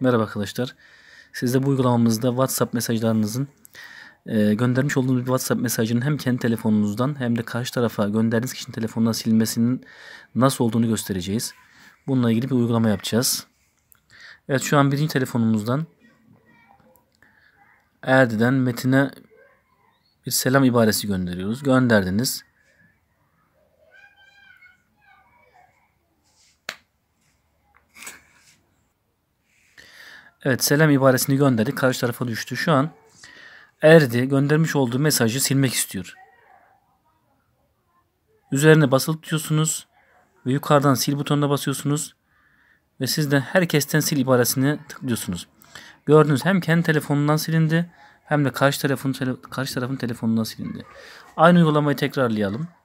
Merhaba arkadaşlar. Sizde bu uygulamamızda WhatsApp mesajlarınızın e, göndermiş olduğunuz bir WhatsApp mesajının hem kendi telefonunuzdan hem de karşı tarafa gönderdiğiniz kişinin telefonundan silmesinin nasıl olduğunu göstereceğiz. Bununla ilgili bir uygulama yapacağız. Evet şu an birinci telefonumuzdan Erdi'den Metin'e bir selam ibaresi gönderiyoruz. Gönderdiniz. Evet selam ibaresini gönderdi. Karşı tarafa düştü. Şu an erdi. Göndermiş olduğu mesajı silmek istiyor. Üzerine basılı tutuyorsunuz ve yukarıdan sil butonuna basıyorsunuz ve siz de herkesten sil ibaresini tıklıyorsunuz. Gördünüz hem kendi telefonundan silindi hem de karşı tarafın karşı tarafın telefonundan silindi. Aynı uygulamayı tekrarlayalım.